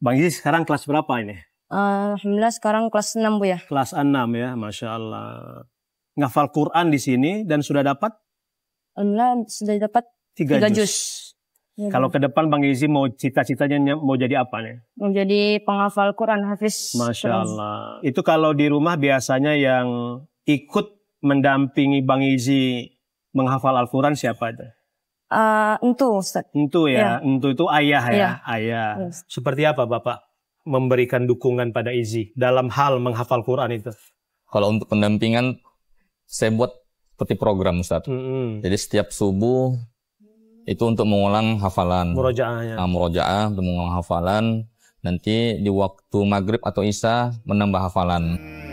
Bang Izi sekarang kelas berapa ini? Uh, Alhamdulillah sekarang kelas 6 Bu ya. Kelas 6 ya, Masya Allah. Ngafal Quran di sini dan sudah dapat? Alhamdulillah sudah dapat 3, 3 juz. Ya, Kalau ke depan Bang Izi mau cita-citanya mau jadi apa nih? Mau jadi penghafal Quran Hafiz. Masya Quran. Allah. Itu kalau di rumah biasanya yang ikut mendampingi Bang Izi menghafal Al-Quran siapa itu? Uh, entu Ustaz. Entu ya, ya. entu itu ayah ya, ya. ayah. Yes. Seperti apa Bapak memberikan dukungan pada Izi dalam hal menghafal Quran itu? Kalau untuk pendampingan saya buat seperti program Ustaz. Mm -hmm. Jadi setiap subuh itu untuk mengulang hafalan. Murojaah ya. Nah, murojaah untuk mengulang hafalan. Nanti di waktu maghrib atau isya menambah hafalan.